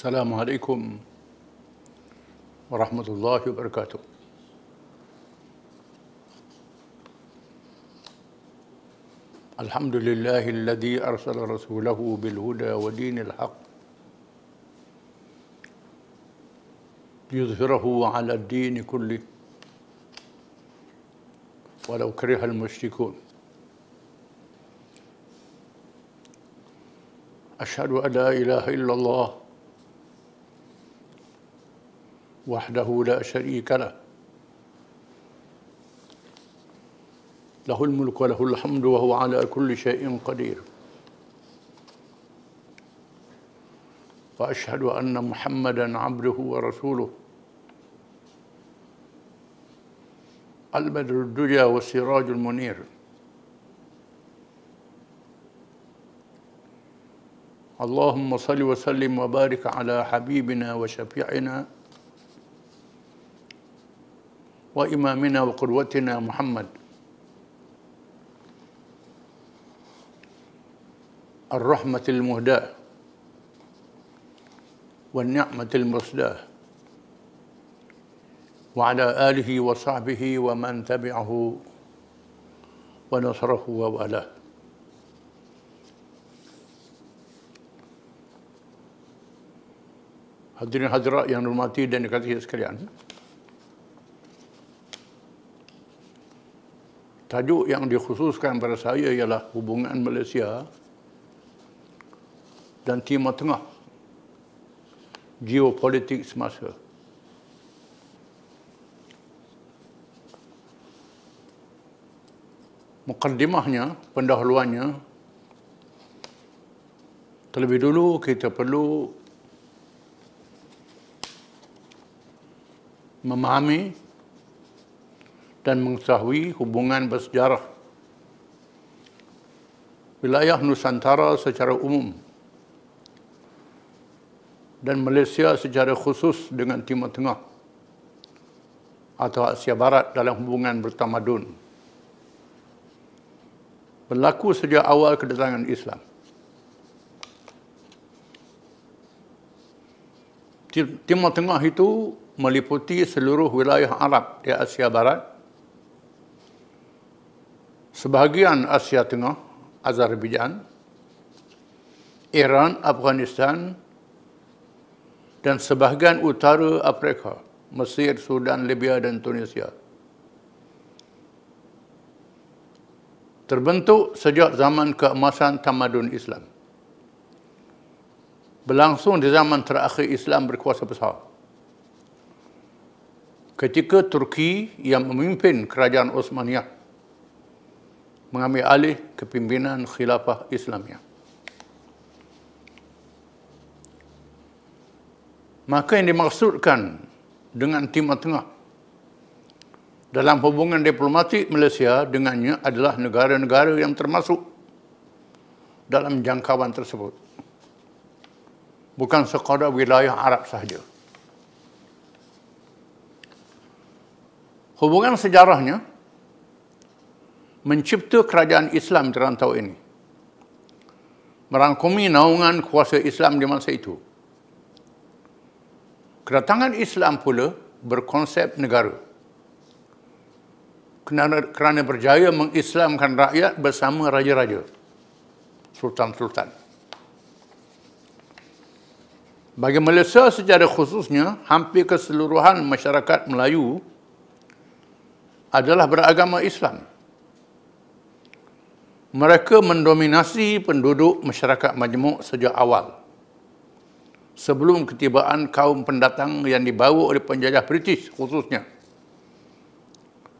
السلام عليكم ورحمة الله وبركاته الحمد لله الذي أرسل رسوله بالهدى ودين الحق ليظهره على الدين كله ولو كره المشركون أشهد أن لا إله إلا الله وحده لا شريك له له الملك وله الحمد وهو على كل شيء قدير واشهد ان محمدا عبده ورسوله البدر الدجى والسراج المنير اللهم صل وسلم وبارك على حبيبنا وشفيعنا وإمامنا وقدوتنا محمد الرحمة المهداة والنعمة المصداة وعلى آله وصحبه ومن تبعه ونصره وولاه Hadirin hadirat yang hormati dan dikasihi sekalian. tajuk yang dikhususkan pada saya ialah hubungan Malaysia dan Timur Tengah geopolitik semasa. Mukaddimahnya, pendahuluannya, terlebih dulu kita perlu memahami dan mengetahui hubungan bersejarah wilayah Nusantara secara umum dan Malaysia secara khusus dengan Timur Tengah atau Asia Barat dalam hubungan bertamadun. Berlaku sejak awal kedatangan Islam. Timur Tengah itu meliputi seluruh wilayah Arab di Asia Barat sebahagian Asia Tengah, Azerbaijan, Iran, Afghanistan dan sebahagian utara Afrika, Mesir, Sudan, Libya dan Tunisia. Terbentuk sejak zaman keemasan tamadun Islam. Berlangsung di zaman terakhir Islam berkuasa besar. Ketika Turki yang memimpin kerajaan Osmaniyah mengambil alih kepimpinan khilafah Islamnya. Maka yang dimaksudkan dengan Timur Tengah dalam hubungan diplomatik Malaysia dengannya adalah negara-negara yang termasuk dalam jangkauan tersebut. Bukan sekadar wilayah Arab sahaja. Hubungan sejarahnya mencipta kerajaan Islam di rantau ini. Merangkumi naungan kuasa Islam di masa itu. Kedatangan Islam pula berkonsep negara. Kerana, berjaya mengislamkan rakyat bersama raja-raja. Sultan-sultan. Bagi Malaysia secara khususnya, hampir keseluruhan masyarakat Melayu adalah beragama Islam mereka mendominasi penduduk masyarakat majmuk sejak awal. Sebelum ketibaan kaum pendatang yang dibawa oleh penjajah British khususnya.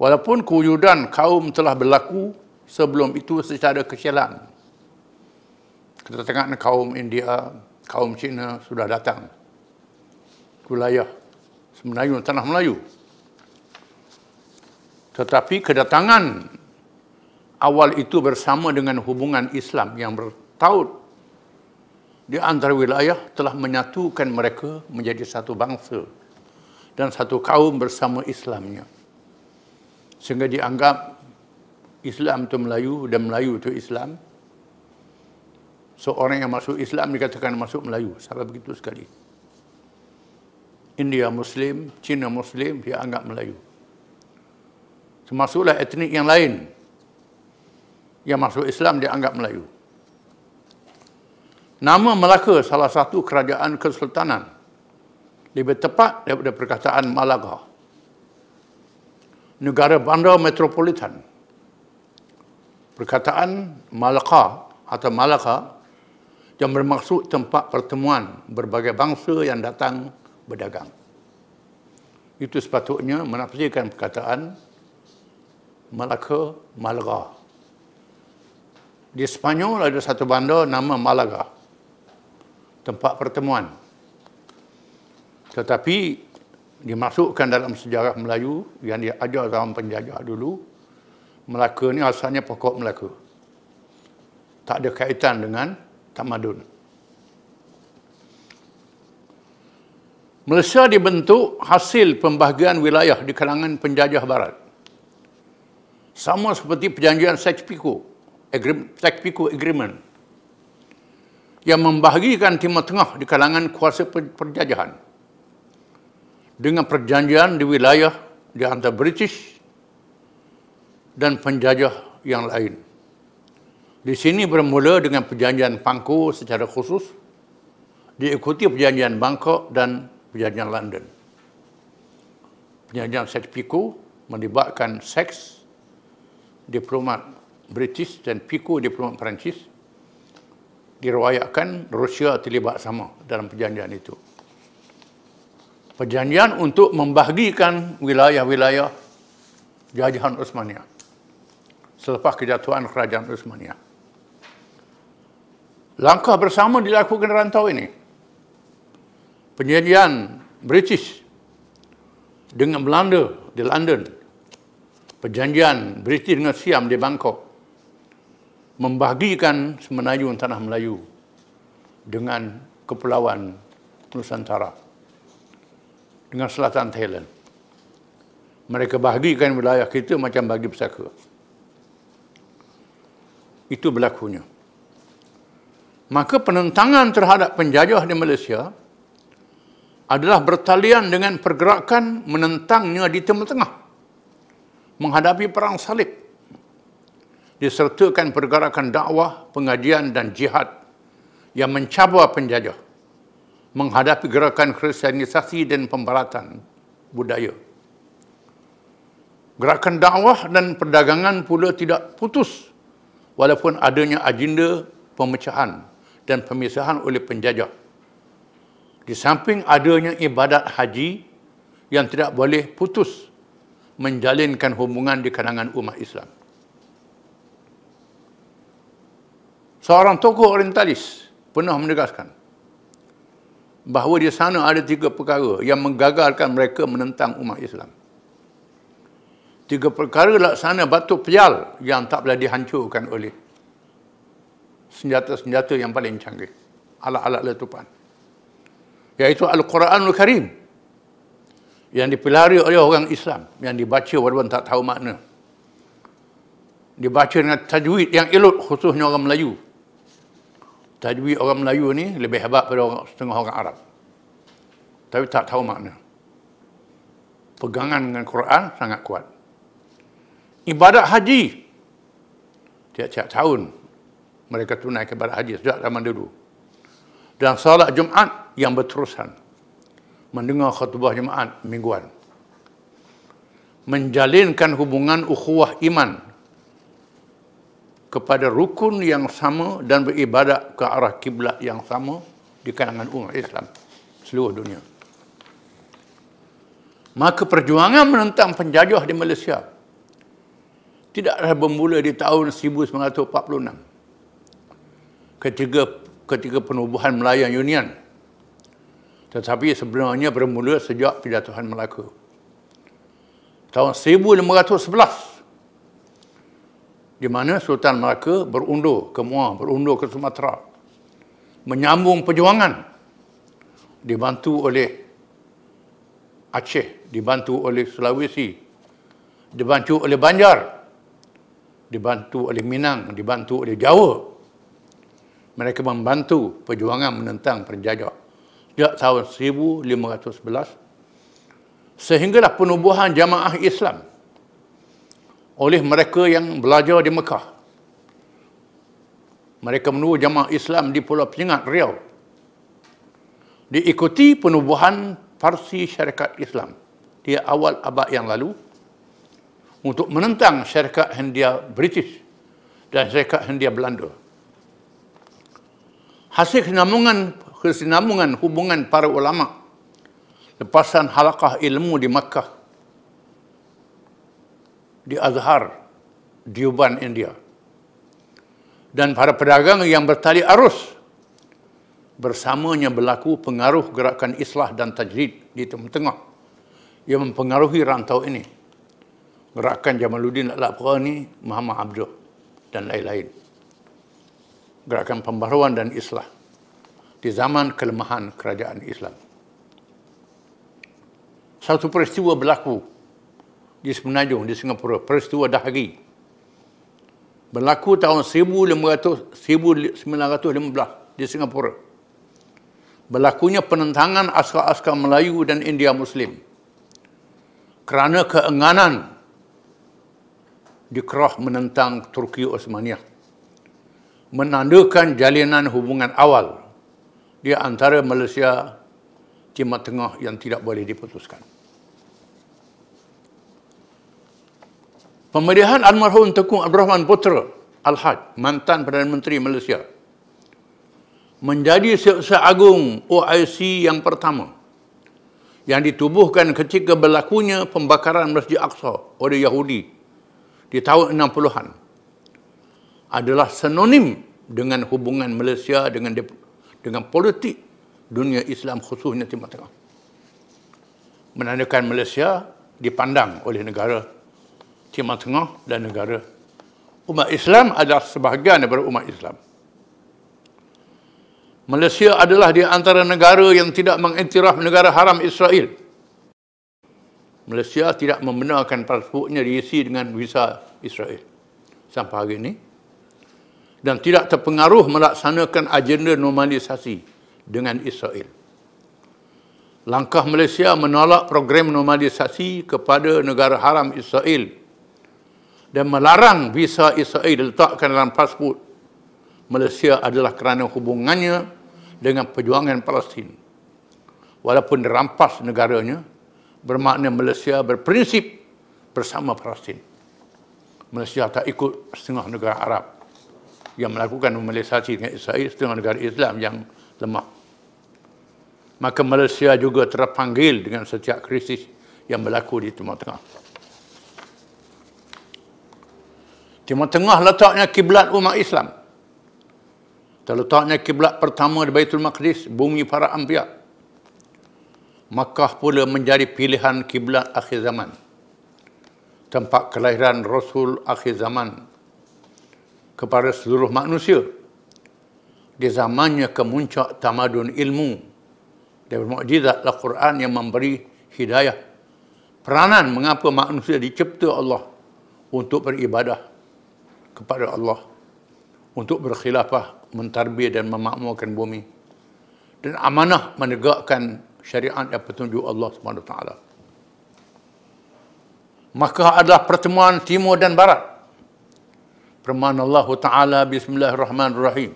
Walaupun kewujudan kaum telah berlaku sebelum itu secara kesialan. Ketengah kaum India, kaum Cina sudah datang. Wilayah Semenanjung Tanah Melayu. Tetapi kedatangan awal itu bersama dengan hubungan Islam yang bertaut di antara wilayah telah menyatukan mereka menjadi satu bangsa dan satu kaum bersama Islamnya. Sehingga dianggap Islam itu Melayu dan Melayu itu Islam. Seorang so, yang masuk Islam dikatakan masuk Melayu. Sampai begitu sekali. India Muslim, Cina Muslim dianggap Melayu. Termasuklah etnik yang lain yang masuk Islam dianggap Melayu. Nama Melaka salah satu kerajaan kesultanan. Lebih tepat daripada perkataan Malaga. Negara bandar metropolitan. Perkataan Malaka atau Malaka yang bermaksud tempat pertemuan berbagai bangsa yang datang berdagang. Itu sepatutnya menafsirkan perkataan Malaka Malaga di Sepanyol ada satu bandar nama Malaga. Tempat pertemuan. Tetapi dimasukkan dalam sejarah Melayu yang diajar zaman penjajah dulu, Melaka ni asalnya pokok Melaka. Tak ada kaitan dengan tamadun. Malaysia dibentuk hasil pembahagian wilayah di kalangan penjajah barat. Sama seperti perjanjian Sykes-Picot agreement, sykes Agreement yang membahagikan Timur Tengah di kalangan kuasa perjajahan dengan perjanjian di wilayah di antara British dan penjajah yang lain. Di sini bermula dengan perjanjian Pangku secara khusus diikuti perjanjian Bangkok dan perjanjian London. Perjanjian Sykes-Picot melibatkan seks diplomat British dan Pico diplomat Perancis diriwayatkan Rusia terlibat sama dalam perjanjian itu. Perjanjian untuk membahagikan wilayah-wilayah jajahan Osmania selepas kejatuhan kerajaan Osmania. Langkah bersama dilakukan rantau ini. Perjanjian British dengan Belanda di London. Perjanjian British dengan Siam di Bangkok membahagikan Semenanjung Tanah Melayu dengan Kepulauan Nusantara dengan Selatan Thailand. Mereka bahagikan wilayah kita macam bagi pesaka. Itu berlakunya. Maka penentangan terhadap penjajah di Malaysia adalah bertalian dengan pergerakan menentangnya di Timur tengah menghadapi perang salib disertakan pergerakan dakwah, pengajian dan jihad yang mencabar penjajah menghadapi gerakan kristianisasi dan pembaratan budaya. Gerakan dakwah dan perdagangan pula tidak putus walaupun adanya agenda pemecahan dan pemisahan oleh penjajah. Di samping adanya ibadat haji yang tidak boleh putus menjalinkan hubungan di kalangan umat Islam. seorang tokoh orientalis pernah menegaskan bahawa di sana ada tiga perkara yang menggagalkan mereka menentang umat Islam. Tiga perkara laksana batu pejal yang tak boleh dihancurkan oleh senjata-senjata yang paling canggih. Alat-alat letupan. Iaitu al quranul Al-Karim yang dipelari oleh orang Islam yang dibaca walaupun tak tahu makna. Dibaca dengan tajwid yang elok khususnya orang Melayu tajwid orang Melayu ni lebih hebat pada orang, setengah orang Arab. Tapi tak tahu makna. Pegangan dengan Quran sangat kuat. Ibadat haji. Tiap-tiap tahun mereka tunai ibadat haji sejak zaman dulu. Dan salat Jumaat yang berterusan. Mendengar khutbah Jumaat mingguan. Menjalinkan hubungan ukhuwah iman kepada rukun yang sama dan beribadat ke arah kiblat yang sama di kalangan umat Islam seluruh dunia. Maka perjuangan menentang penjajah di Malaysia tidaklah bermula di tahun 1946 ketika ketika penubuhan Melayu Union tetapi sebenarnya bermula sejak penjatuhan Melaka tahun 1611 di mana Sultan Melaka berundur ke Muar, berundur ke Sumatera. Menyambung perjuangan. Dibantu oleh Aceh, dibantu oleh Sulawesi, dibantu oleh Banjar, dibantu oleh Minang, dibantu oleh Jawa. Mereka membantu perjuangan menentang penjajah. Sejak tahun 1511, sehinggalah penubuhan jamaah Islam 1500 oleh mereka yang belajar di Mekah. Mereka menubuh jamaah Islam di Pulau Penyengat, Riau. Diikuti penubuhan Parsi Syarikat Islam di awal abad yang lalu untuk menentang syarikat Hindia British dan syarikat Hindia Belanda. Hasil kesinambungan, kesinambungan hubungan para ulama lepasan halakah ilmu di Makkah di Azhar, Diuban India. Dan para pedagang yang bertali arus bersamanya berlaku pengaruh gerakan islah dan tajrid di tengah-tengah yang mempengaruhi rantau ini. Gerakan Jamaluddin Al-Aqra Muhammad Abdul dan lain-lain. Gerakan pembaruan dan islah di zaman kelemahan kerajaan Islam. Satu peristiwa berlaku di Semenanjung, di Singapura. Peristiwa dahagi Berlaku tahun 1500, 1915 di Singapura. Berlakunya penentangan askar-askar Melayu dan India Muslim. Kerana keengganan dikerah menentang Turki Osmania Menandakan jalinan hubungan awal di antara Malaysia Timur Tengah yang tidak boleh diputuskan. Pemeriahan almarhum Tengku Abdul Rahman Putra al haj mantan Perdana Menteri Malaysia, menjadi siksa agung OIC yang pertama yang ditubuhkan ketika berlakunya pembakaran Masjid Aqsa oleh Yahudi di tahun 60-an adalah senonim dengan hubungan Malaysia dengan dengan politik dunia Islam khususnya Timur Tengah. Menandakan Malaysia dipandang oleh negara Timur Tengah dan negara. Umat Islam adalah sebahagian daripada umat Islam. Malaysia adalah di antara negara yang tidak mengiktiraf negara haram Israel. Malaysia tidak membenarkan pasportnya diisi dengan visa Israel sampai hari ini dan tidak terpengaruh melaksanakan agenda normalisasi dengan Israel. Langkah Malaysia menolak program normalisasi kepada negara haram Israel dan melarang visa Israel diletakkan dalam pasport Malaysia adalah kerana hubungannya dengan perjuangan Palestin. Walaupun dirampas negaranya, bermakna Malaysia berprinsip bersama Palestin. Malaysia tak ikut setengah negara Arab yang melakukan normalisasi dengan Israel, setengah negara Islam yang lemah. Maka Malaysia juga terpanggil dengan setiap krisis yang berlaku di tempat Tengah. Timur Tengah letaknya kiblat umat Islam. Terletaknya kiblat pertama di Baitul Maqdis, bumi para ambiak. Makkah pula menjadi pilihan kiblat akhir zaman. Tempat kelahiran Rasul akhir zaman kepada seluruh manusia. Di zamannya kemuncak tamadun ilmu dan mukjizat Al-Quran lah yang memberi hidayah. Peranan mengapa manusia dicipta Allah untuk beribadah kepada Allah untuk berkhilafah, mentarbi dan memakmurkan bumi. Dan amanah menegakkan syariat yang petunjuk Allah SWT. Maka adalah pertemuan timur dan barat. Permohonan Allah Ta'ala Bismillahirrahmanirrahim.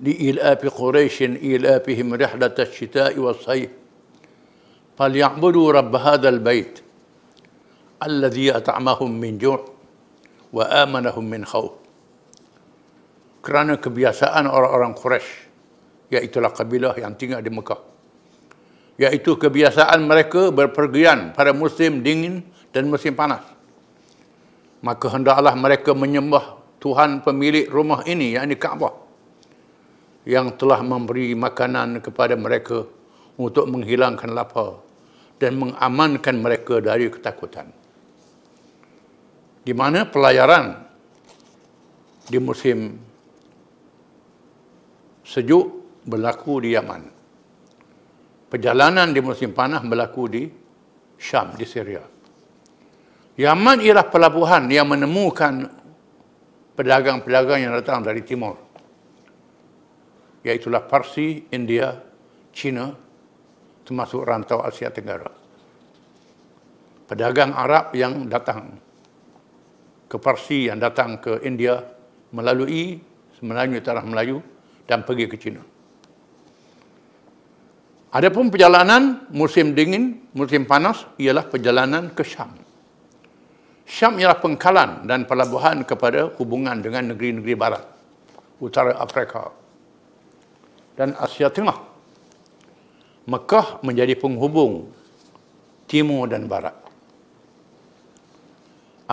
Di ilafi Quraishin ilafihim rihlat al-shita'i wa-sayih. Fal-ya'budu Rabb hadha al Alladhi at'amahum min ju'a wa amanahum min khawf kerana kebiasaan orang-orang Quraisy iaitu lah kabilah yang tinggal di Mekah iaitu kebiasaan mereka berpergian pada musim dingin dan musim panas maka hendaklah mereka menyembah Tuhan pemilik rumah ini yakni Kaabah yang telah memberi makanan kepada mereka untuk menghilangkan lapar dan mengamankan mereka dari ketakutan di mana pelayaran di musim sejuk berlaku di Yaman. Perjalanan di musim panas berlaku di Syam, di Syria. Yaman ialah pelabuhan yang menemukan pedagang-pedagang yang datang dari timur. Iaitulah Parsi, India, China termasuk rantau Asia Tenggara. Pedagang Arab yang datang ke Parsi yang datang ke India melalui melalui tanah Melayu dan pergi ke China. Adapun perjalanan musim dingin, musim panas ialah perjalanan ke Syam. Syam ialah pengkalan dan pelabuhan kepada hubungan dengan negeri-negeri barat, utara Afrika dan Asia Tengah. Mekah menjadi penghubung timur dan barat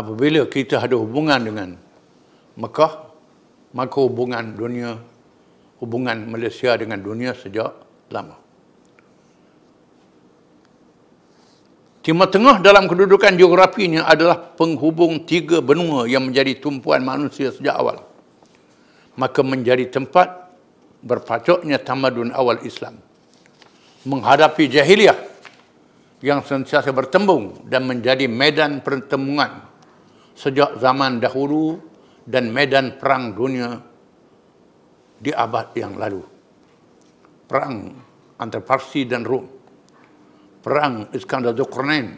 apabila kita ada hubungan dengan Mekah, maka hubungan dunia, hubungan Malaysia dengan dunia sejak lama. Timur Tengah dalam kedudukan geografinya adalah penghubung tiga benua yang menjadi tumpuan manusia sejak awal. Maka menjadi tempat berpacoknya tamadun awal Islam. Menghadapi jahiliah yang sentiasa bertembung dan menjadi medan pertemuan sejak zaman dahulu dan medan perang dunia di abad yang lalu. Perang antara Parsi dan Rom. Perang Iskandar Zulkarnain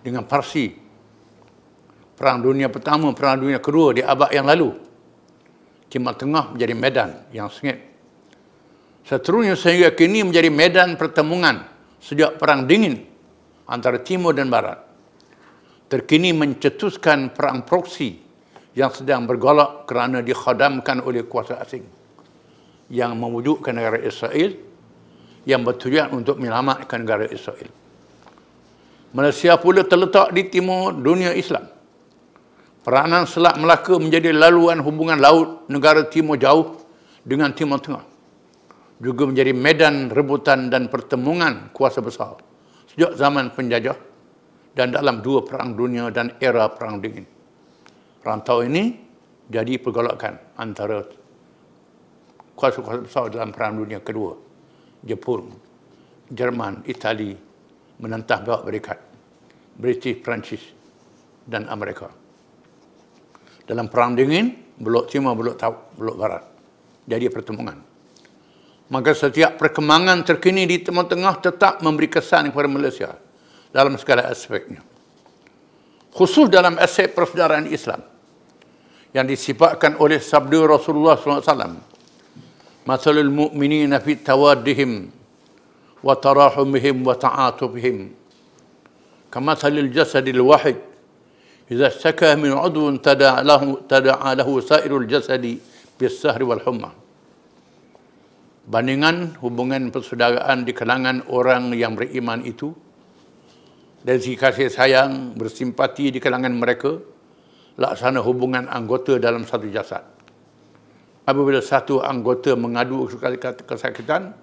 dengan Parsi. Perang dunia pertama, perang dunia kedua di abad yang lalu. Timur Tengah menjadi medan yang sengit. Seterusnya sehingga kini menjadi medan pertemuan sejak perang dingin antara Timur dan Barat terkini mencetuskan perang proksi yang sedang bergolak kerana dikhadamkan oleh kuasa asing yang mewujudkan negara Israel yang bertujuan untuk menyelamatkan negara Israel. Malaysia pula terletak di timur dunia Islam. Peranan Selat Melaka menjadi laluan hubungan laut negara timur jauh dengan timur tengah. Juga menjadi medan rebutan dan pertemuan kuasa besar sejak zaman penjajah dan dalam dua perang dunia dan era perang dingin. Rantau ini jadi pergolakan antara kuasa-kuasa besar dalam perang dunia kedua. Jepun, Jerman, Itali menentang bawah berikat. British, Perancis dan Amerika. Dalam perang dingin, blok timur, blok, tau, blok barat. Jadi pertemuan. Maka setiap perkembangan terkini di Timur Tengah tetap memberi kesan kepada Malaysia dalam segala aspeknya. Khusus dalam aspek persaudaraan Islam yang disifatkan oleh sabda Rasulullah SAW. Masalul Mu'minin fi tawaddihim wa tarahumihim wa ta'atubihim. Kamasalil jasadil wahid. Iza syaka min udwun tada'alahu tada sairul jasadi bis sahri wal humma. Bandingan hubungan persaudaraan di kalangan orang yang beriman itu dan si kasih sayang bersimpati di kalangan mereka laksana hubungan anggota dalam satu jasad. Apabila satu anggota mengadu kesakitan,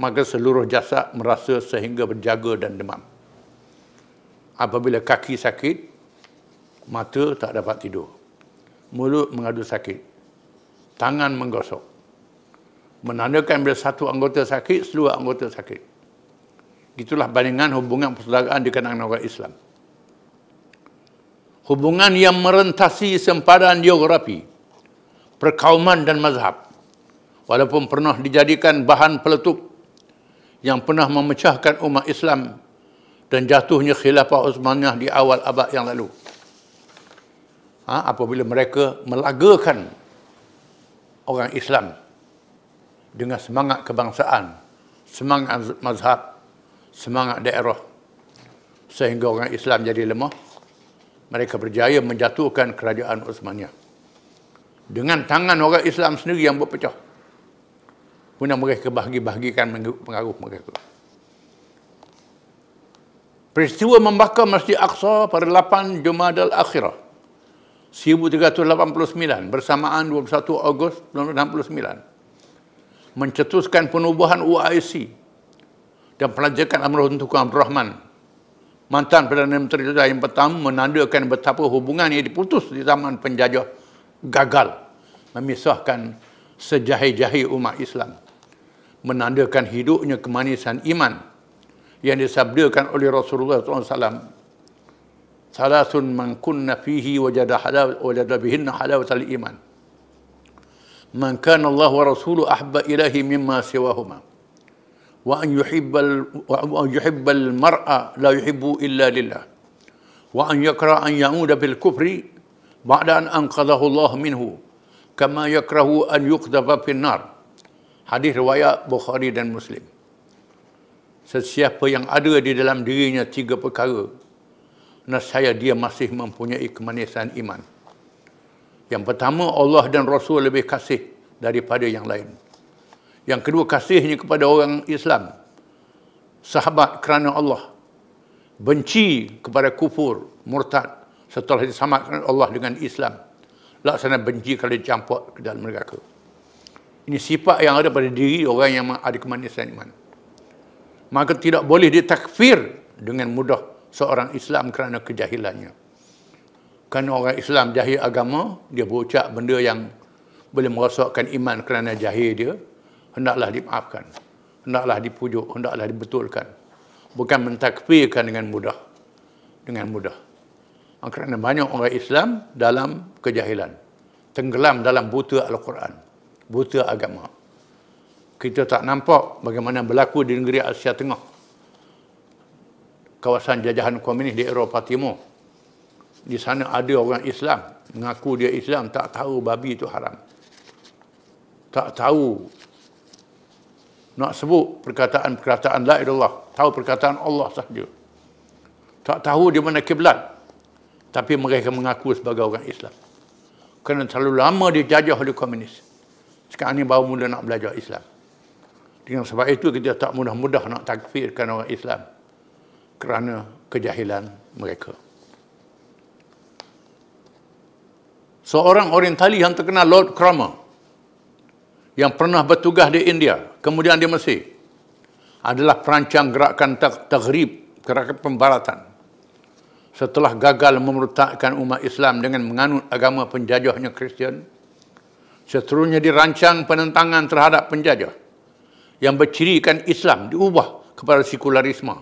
maka seluruh jasad merasa sehingga berjaga dan demam. Apabila kaki sakit, mata tak dapat tidur. Mulut mengadu sakit. Tangan menggosok. Menandakan bila satu anggota sakit, seluruh anggota sakit. Itulah bandingan hubungan persaudaraan di kalangan orang Islam. Hubungan yang merentasi sempadan geografi, perkauman dan mazhab. Walaupun pernah dijadikan bahan peletup yang pernah memecahkan umat Islam dan jatuhnya khilafah Uthmaniyah di awal abad yang lalu. Ha, apabila mereka melagakan orang Islam dengan semangat kebangsaan, semangat mazhab semangat daerah sehingga orang Islam jadi lemah mereka berjaya menjatuhkan kerajaan Uthmaniyah dengan tangan orang Islam sendiri yang berpecah guna mereka bahagi-bahagikan pengaruh mereka peristiwa membakar Masjid Aqsa pada 8 Jumadal Akhirah 1389 bersamaan 21 Ogos 1969 mencetuskan penubuhan UIC dan pelajakan Amrul Tunku Abdul Rahman mantan Perdana Menteri Jajah yang pertama menandakan betapa hubungan yang diputus di zaman penjajah gagal memisahkan sejahi-jahi umat Islam menandakan hidupnya kemanisan iman yang disabdakan oleh Rasulullah SAW salasun man kunna fihi wajada halaw wajada bihinna halawatal iman man kana Allah wa rasuluhu ahabba ilahi mimma siwahuma وأن يحب وأن يحب المرء لا يحب إلا لله yakra an أن bil kufri, بعد an أنقذه الله minhu, kama yakrahu an يقذف في النار حديث رواية بخاري dan Muslim. Sesiapa yang ada di dalam dirinya tiga perkara nescaya dia masih mempunyai kemanisan iman. Yang pertama Allah dan Rasul lebih kasih daripada yang lain. Yang kedua kasihnya kepada orang Islam. Sahabat kerana Allah. Benci kepada kufur, murtad setelah disamakan Allah dengan Islam. Laksana benci kalau dicampur ke dalam mereka. Ini sifat yang ada pada diri orang yang ada kemanisan iman. Maka tidak boleh ditakfir dengan mudah seorang Islam kerana kejahilannya. Kerana orang Islam jahil agama, dia bocak benda yang boleh merosakkan iman kerana jahil dia hendaklah dimaafkan. Hendaklah dipujuk, hendaklah dibetulkan. Bukan mentakfirkan dengan mudah. Dengan mudah. Kerana banyak orang Islam dalam kejahilan. Tenggelam dalam buta Al-Quran. Buta agama. Kita tak nampak bagaimana berlaku di negeri Asia Tengah. Kawasan jajahan komunis di Eropah Timur. Di sana ada orang Islam. Mengaku dia Islam, tak tahu babi itu haram. Tak tahu nak sebut perkataan-perkataan la ilallah tahu perkataan Allah sahaja tak tahu di mana kiblat tapi mereka mengaku sebagai orang Islam kerana terlalu lama dijajah oleh komunis sekarang ini baru mula nak belajar Islam dengan sebab itu kita tak mudah-mudah nak takfirkan orang Islam kerana kejahilan mereka seorang orientali yang terkenal Lord Cromer yang pernah bertugas di India, kemudian di Mesir, adalah perancang gerakan tahrib, gerakan pembaratan. Setelah gagal memerutakkan umat Islam dengan menganut agama penjajahnya Kristian, seterusnya dirancang penentangan terhadap penjajah yang bercirikan Islam diubah kepada sekularisme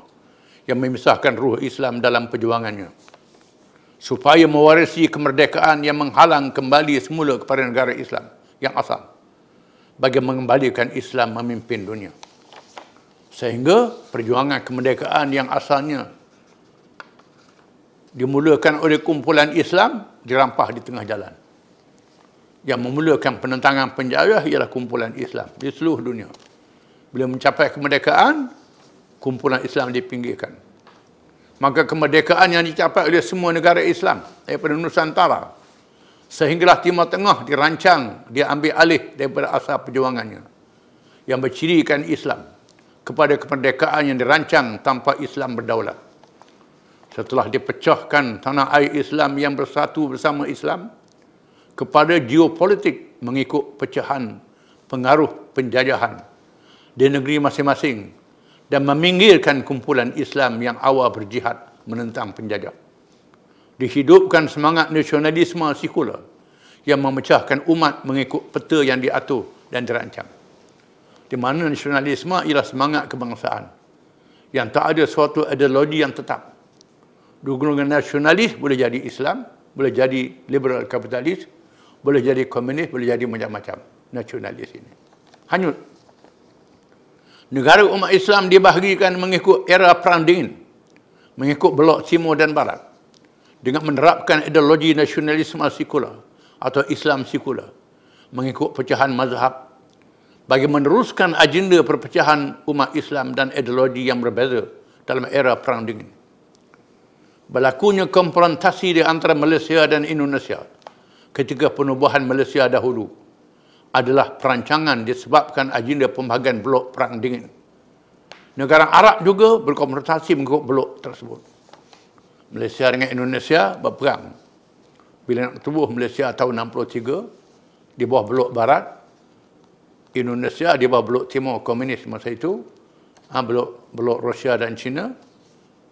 yang memisahkan ruh Islam dalam perjuangannya supaya mewarisi kemerdekaan yang menghalang kembali semula kepada negara Islam yang asal bagi mengembalikan Islam memimpin dunia. Sehingga perjuangan kemerdekaan yang asalnya dimulakan oleh kumpulan Islam dirampah di tengah jalan. Yang memulakan penentangan penjajah ialah kumpulan Islam di seluruh dunia. Bila mencapai kemerdekaan, kumpulan Islam dipinggirkan. Maka kemerdekaan yang dicapai oleh semua negara Islam daripada Nusantara sehinggalah Timur Tengah dirancang, dia ambil alih daripada asal perjuangannya yang mencirikan Islam kepada kemerdekaan yang dirancang tanpa Islam berdaulat. Setelah dipecahkan tanah air Islam yang bersatu bersama Islam kepada geopolitik mengikut pecahan pengaruh penjajahan di negeri masing-masing dan meminggirkan kumpulan Islam yang awal berjihad menentang penjajah dihidupkan semangat nasionalisme sekular yang memecahkan umat mengikut peta yang diatur dan dirancang. Di mana nasionalisme ialah semangat kebangsaan yang tak ada suatu ideologi yang tetap. Dugungan nasionalis boleh jadi Islam, boleh jadi liberal kapitalis, boleh jadi komunis, boleh jadi macam-macam nasionalis ini. Hanyut. Negara umat Islam dibahagikan mengikut era perang dingin, mengikut blok timur dan barat dengan menerapkan ideologi nasionalisme sikula atau Islam sikula mengikut pecahan mazhab bagi meneruskan agenda perpecahan umat Islam dan ideologi yang berbeza dalam era Perang Dingin. Berlakunya konfrontasi di antara Malaysia dan Indonesia ketika penubuhan Malaysia dahulu adalah perancangan disebabkan agenda pembahagian blok Perang Dingin. Negara Arab juga berkonfrontasi mengikut blok tersebut. Malaysia dengan Indonesia berperang. Bila nak tubuh Malaysia tahun 63 di bawah blok barat, Indonesia di bawah blok timur komunis masa itu, ha, blok blok Rusia dan China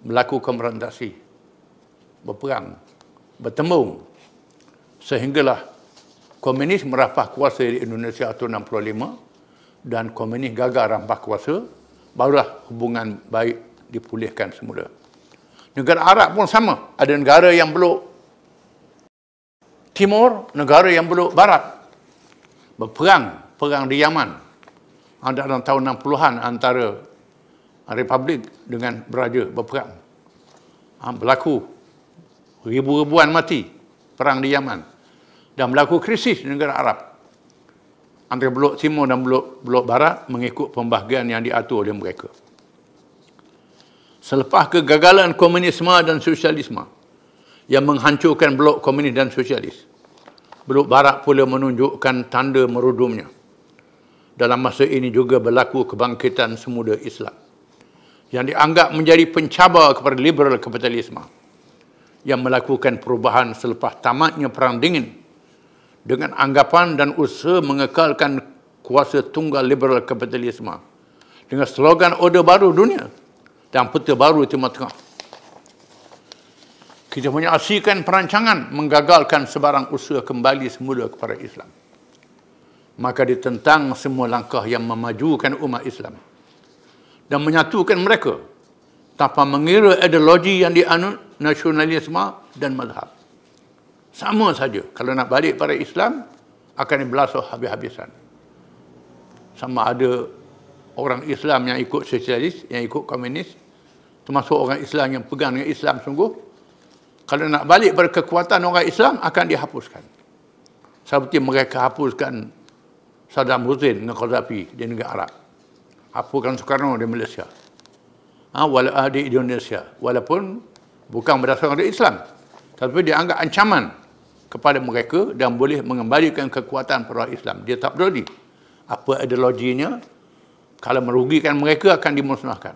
berlaku konfrontasi. Berperang, bertembung. Sehinggalah komunis merapah kuasa di Indonesia tahun 65 dan komunis gagal rampah kuasa, barulah hubungan baik dipulihkan semula. Negara Arab pun sama. Ada negara yang belok timur, negara yang belok barat. Berperang, perang di Yaman. Ada dalam tahun 60-an antara Republik dengan Beraja berperang. Ha, berlaku ribu-ribuan mati perang di Yaman. Dan berlaku krisis di negara Arab. Antara blok timur dan blok, blok barat mengikut pembahagian yang diatur oleh mereka selepas kegagalan komunisme dan sosialisme yang menghancurkan blok komunis dan sosialis. Blok barat pula menunjukkan tanda merudumnya. Dalam masa ini juga berlaku kebangkitan semuda Islam yang dianggap menjadi pencabar kepada liberal kapitalisme yang melakukan perubahan selepas tamatnya perang dingin dengan anggapan dan usaha mengekalkan kuasa tunggal liberal kapitalisme dengan slogan order baru dunia dan peta baru di Timur Tengah. Kita menyaksikan perancangan menggagalkan sebarang usaha kembali semula kepada Islam. Maka ditentang semua langkah yang memajukan umat Islam dan menyatukan mereka tanpa mengira ideologi yang dianut nasionalisme dan mazhab. Sama saja kalau nak balik kepada Islam akan dibelasuh habis-habisan. Sama ada orang Islam yang ikut sosialis, yang ikut komunis, termasuk orang Islam yang pegang dengan Islam sungguh, kalau nak balik pada kekuatan orang Islam, akan dihapuskan. Seperti mereka hapuskan Saddam Hussein dengan Qaddafi di negara Arab. Hapuskan Soekarno di Malaysia. Ha, wala, di Indonesia. Walaupun bukan berdasarkan dari Islam. Tapi dia anggap ancaman kepada mereka dan boleh mengembalikan kekuatan para Islam. Dia tak peduli apa ideologinya, kalau merugikan mereka akan dimusnahkan.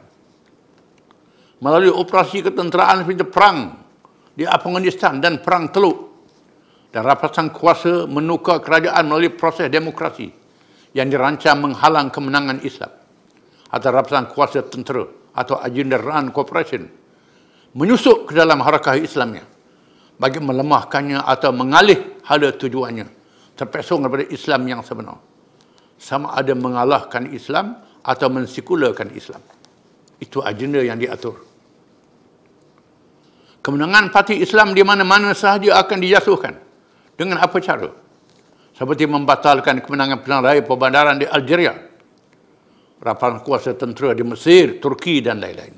Melalui operasi ketenteraan seperti perang di Afghanistan dan perang Teluk dan rapasan kuasa menukar kerajaan melalui proses demokrasi yang dirancang menghalang kemenangan Islam atau rapasan kuasa tentera atau agenda RAN Corporation menyusup ke dalam harakah Islamnya bagi melemahkannya atau mengalih hala tujuannya terpesong daripada Islam yang sebenar sama ada mengalahkan Islam atau mensekularkan Islam. Itu agenda yang diatur. Kemenangan parti Islam di mana-mana sahaja akan dijatuhkan. Dengan apa cara? Seperti membatalkan kemenangan pilihan raya perbandaran di Algeria. Rapan kuasa tentera di Mesir, Turki dan lain-lain.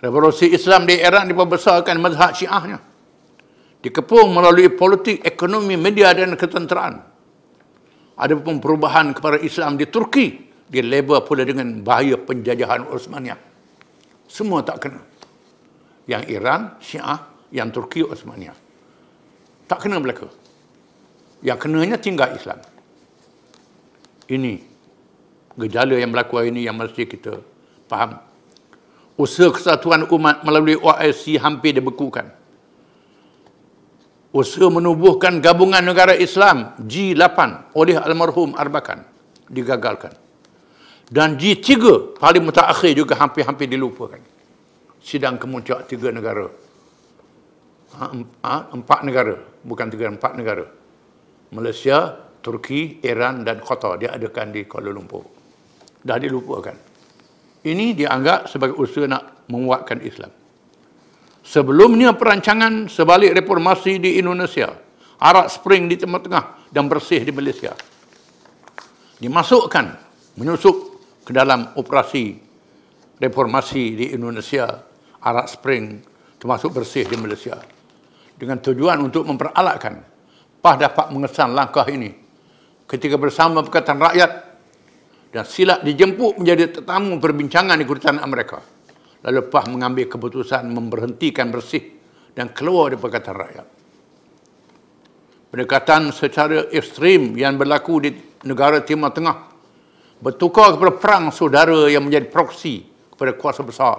Revolusi Islam di Iran diperbesarkan mazhab syiahnya. Dikepung melalui politik, ekonomi, media dan ketenteraan. Ada pun perubahan kepada Islam di Turki dilabel pula dengan bahaya penjajahan Osmania. Semua tak kena. Yang Iran, Syiah, yang Turki, Osmania. Tak kena mereka. Yang kenanya tinggal Islam. Ini gejala yang berlaku hari ini yang mesti kita faham. Usaha kesatuan umat melalui OIC hampir dibekukan. Usaha menubuhkan gabungan negara Islam G8 oleh almarhum Arbakan digagalkan. Dan G3 paling mutakhir juga hampir-hampir dilupakan. Sidang kemuncak tiga negara. Ha, ha, empat negara. Bukan tiga, empat negara. Malaysia, Turki, Iran dan Qatar. Dia adakan di Kuala Lumpur. Dah dilupakan. Ini dianggap sebagai usaha nak menguatkan Islam. Sebelumnya perancangan sebalik reformasi di Indonesia. Arab Spring di Timur Tengah dan bersih di Malaysia. Dimasukkan menyusup ke dalam operasi reformasi di Indonesia Arak Spring termasuk bersih di Malaysia dengan tujuan untuk memperalatkan PAH dapat mengesan langkah ini ketika bersama Perkataan Rakyat dan silap dijemput menjadi tetamu perbincangan di Kedutaan Amerika lalu PAH mengambil keputusan memberhentikan bersih dan keluar dari Perkataan Rakyat pendekatan secara ekstrim yang berlaku di negara Timur Tengah bertukar kepada perang saudara yang menjadi proksi kepada kuasa besar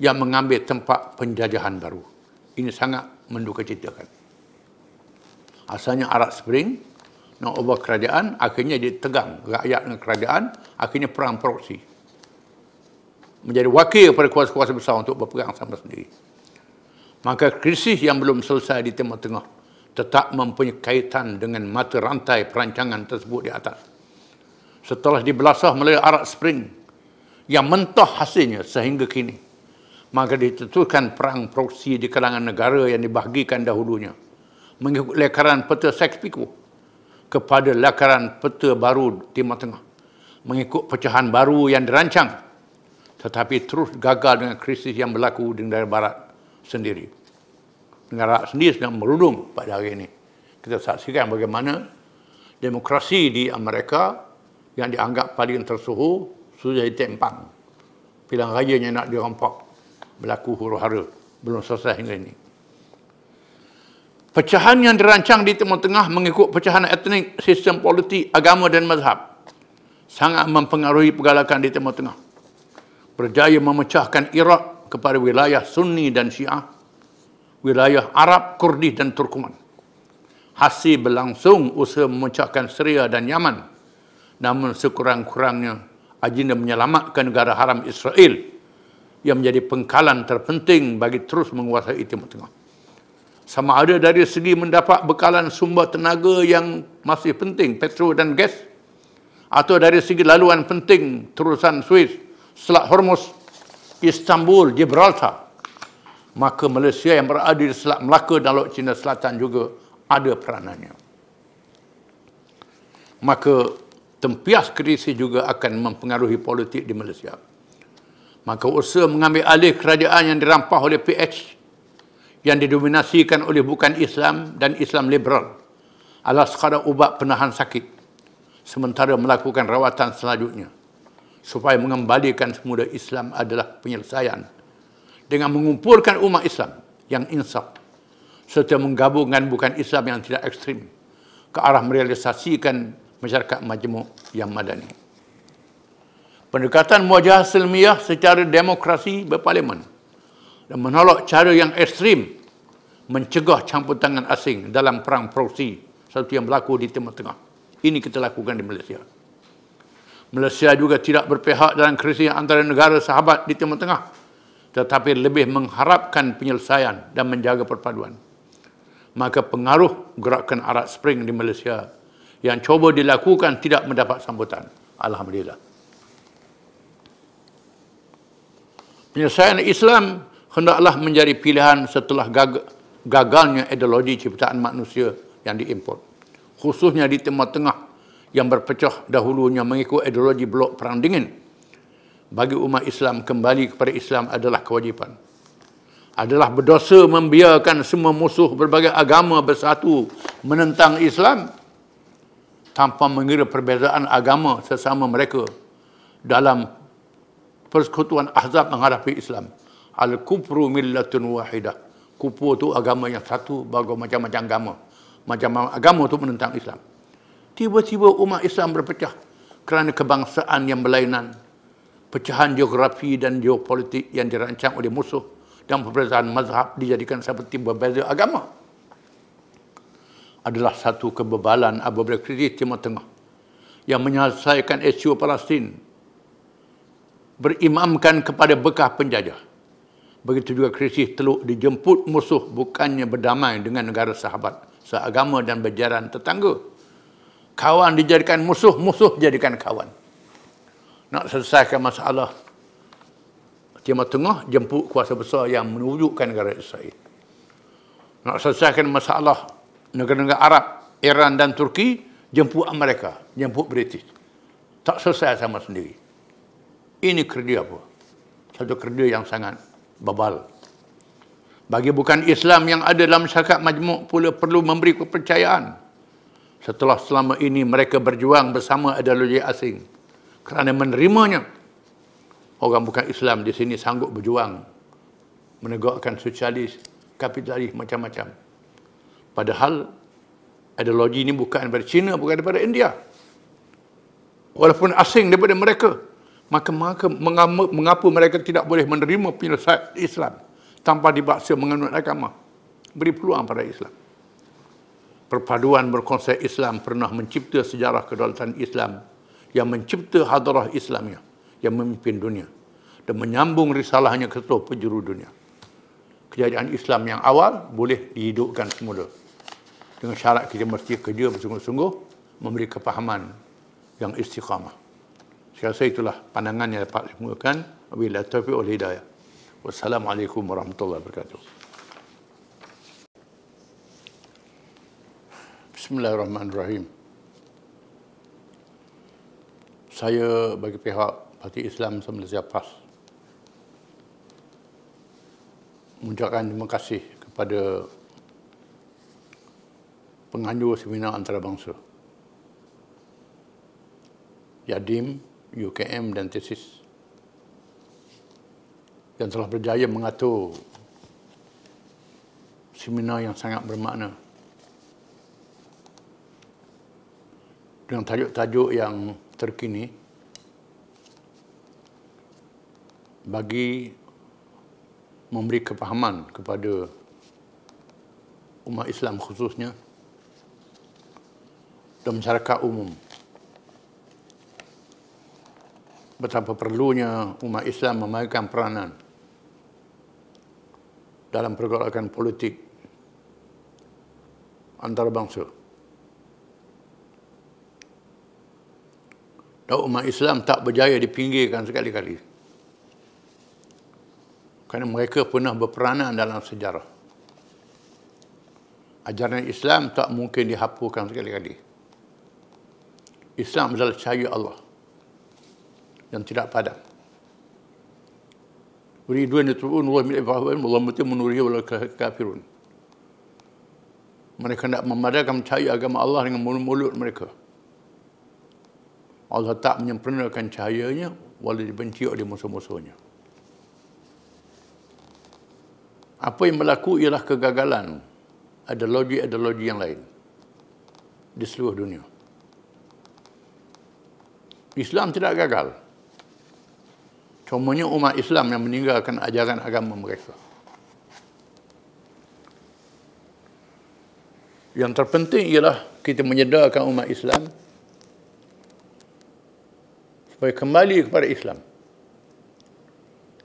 yang mengambil tempat penjajahan baru. Ini sangat menduka citakan. Asalnya Arab Spring, nak ubah kerajaan, akhirnya dia tegang rakyat dengan kerajaan, akhirnya perang proksi. Menjadi wakil kepada kuasa-kuasa besar untuk berperang sama sendiri. Maka krisis yang belum selesai di tengah-tengah tetap mempunyai kaitan dengan mata rantai perancangan tersebut di atas setelah dibelasah melalui Arab Spring yang mentah hasilnya sehingga kini. Maka ditentukan perang proksi di kalangan negara yang dibahagikan dahulunya mengikut lekaran peta sykes kepada lekaran peta baru Timur Tengah mengikut pecahan baru yang dirancang tetapi terus gagal dengan krisis yang berlaku di negara barat sendiri. Negara barat sendiri sedang merudung pada hari ini. Kita saksikan bagaimana demokrasi di Amerika yang dianggap paling tersuhu Suzai Tempang. Pilihan yang nak dirompak berlaku huru-hara. Belum selesai hingga ini. Pecahan yang dirancang di Timur Tengah mengikut pecahan etnik, sistem politik, agama dan mazhab sangat mempengaruhi pergalakan di Timur Tengah. Berjaya memecahkan Iraq kepada wilayah Sunni dan Syiah, wilayah Arab, Kurdi dan Turkuman. Hasil berlangsung usaha memecahkan Syria dan Yaman namun sekurang-kurangnya agenda menyelamatkan negara haram Israel yang menjadi pengkalan terpenting bagi terus menguasai Timur Tengah. Sama ada dari segi mendapat bekalan sumber tenaga yang masih penting, petrol dan gas, atau dari segi laluan penting terusan Swiss, Selat Hormuz, Istanbul, Gibraltar, maka Malaysia yang berada di Selat Melaka dan Laut Cina Selatan juga ada peranannya. Maka tempias krisis juga akan mempengaruhi politik di Malaysia. Maka usaha mengambil alih kerajaan yang dirampah oleh PH yang didominasikan oleh bukan Islam dan Islam liberal adalah sekadar ubat penahan sakit sementara melakukan rawatan selanjutnya supaya mengembalikan semula Islam adalah penyelesaian dengan mengumpulkan umat Islam yang insaf serta menggabungkan bukan Islam yang tidak ekstrim ke arah merealisasikan masyarakat majmuk yang madani. Pendekatan muajah silmiah secara demokrasi berparlimen dan menolak cara yang ekstrim mencegah campur tangan asing dalam perang proksi satu yang berlaku di Timur Tengah. Ini kita lakukan di Malaysia. Malaysia juga tidak berpihak dalam krisis antara negara sahabat di Timur Tengah tetapi lebih mengharapkan penyelesaian dan menjaga perpaduan. Maka pengaruh gerakan Arab Spring di Malaysia yang cuba dilakukan tidak mendapat sambutan. Alhamdulillah. Penyelesaian Islam hendaklah menjadi pilihan setelah gag- gagalnya ideologi ciptaan manusia yang diimport. Khususnya di tengah-tengah yang berpecah dahulunya mengikut ideologi blok perang dingin. Bagi umat Islam, kembali kepada Islam adalah kewajipan. Adalah berdosa membiarkan semua musuh berbagai agama bersatu menentang Islam tanpa mengira perbezaan agama sesama mereka dalam persekutuan ahzab menghadapi Islam. Al-kufru millatun wahidah. Kufur itu agama yang satu bagi macam-macam agama. Macam agama itu menentang Islam. Tiba-tiba umat Islam berpecah kerana kebangsaan yang berlainan. Pecahan geografi dan geopolitik yang dirancang oleh musuh dan perbezaan mazhab dijadikan seperti berbeza agama adalah satu kebebalan apabila kritik Timur Tengah yang menyelesaikan isu Palestin berimamkan kepada bekah penjajah. Begitu juga krisis teluk dijemput musuh bukannya berdamai dengan negara sahabat seagama dan berjalan tetangga. Kawan dijadikan musuh, musuh jadikan kawan. Nak selesaikan masalah Timur Tengah jemput kuasa besar yang menunjukkan negara Israel. Nak selesaikan masalah negara-negara Arab, Iran dan Turki jemput Amerika, jemput British. Tak selesai sama sendiri. Ini kerja apa? Satu kerja yang sangat babal. Bagi bukan Islam yang ada dalam syarikat majmuk pula perlu memberi kepercayaan. Setelah selama ini mereka berjuang bersama ideologi asing. Kerana menerimanya. Orang bukan Islam di sini sanggup berjuang. Menegakkan sosialis, kapitalis, macam-macam. Padahal ideologi ini bukan daripada China, bukan daripada India. Walaupun asing daripada mereka, maka, maka mengapa, mengapa mereka tidak boleh menerima penyelesaian Islam tanpa dibaksa mengenut agama? Beri peluang pada Islam. Perpaduan berkonsep Islam pernah mencipta sejarah kedaulatan Islam yang mencipta hadrah Islamnya yang memimpin dunia dan menyambung risalahnya ke seluruh penjuru dunia. Kejayaan Islam yang awal boleh dihidupkan semula dengan syarat kita mesti kerja bersungguh-sungguh memberi kefahaman yang istiqamah. Saya rasa itulah pandangan yang dapat dikemukakan bila taufiq oleh hidayah. Wassalamualaikum warahmatullahi wabarakatuh. Bismillahirrahmanirrahim. Saya bagi pihak Parti Islam Sambil Ziafas mengucapkan terima kasih kepada penghanyu seminar antarabangsa. Yadim, UKM dan tesis yang telah berjaya mengatur seminar yang sangat bermakna dengan tajuk-tajuk yang terkini bagi memberi kepahaman kepada umat Islam khususnya dan masyarakat umum. Betapa perlunya umat Islam memainkan peranan dalam pergolakan politik antarabangsa. Dan umat Islam tak berjaya dipinggirkan sekali-kali. Kerana mereka pernah berperanan dalam sejarah. Ajaran Islam tak mungkin dihapuskan sekali-kali. Islam adalah cahaya Allah yang tidak padam. Uridun yatubun Allah min ibrahim wa lamati munuri wa kafirun. Mereka nak memadamkan cahaya agama Allah dengan mulut-mulut mereka. Allah tak menyempurnakan cahayanya walau dibenci oleh musuh-musuhnya. Apa yang berlaku ialah kegagalan. Ada logik-ada logik yang lain. Di seluruh dunia. Islam tidak gagal. Cumanya umat Islam yang meninggalkan ajaran agama mereka. Yang terpenting ialah kita menyedarkan umat Islam supaya kembali kepada Islam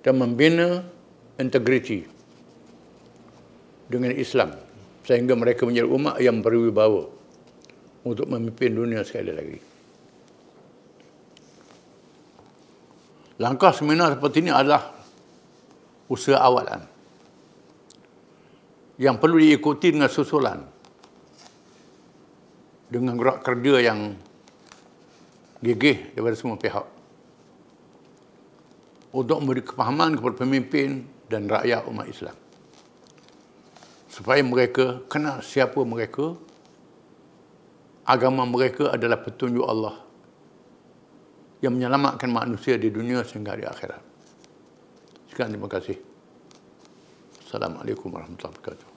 dan membina integriti dengan Islam sehingga mereka menjadi umat yang berwibawa untuk memimpin dunia sekali lagi. langkah seminar seperti ini adalah usaha awalan yang perlu diikuti dengan susulan dengan gerak kerja yang gigih daripada semua pihak untuk memberi kepahaman kepada pemimpin dan rakyat umat Islam supaya mereka kenal siapa mereka agama mereka adalah petunjuk Allah yang menyelamatkan manusia di dunia sehingga di akhirat. Sekian terima kasih. Assalamualaikum warahmatullahi wabarakatuh.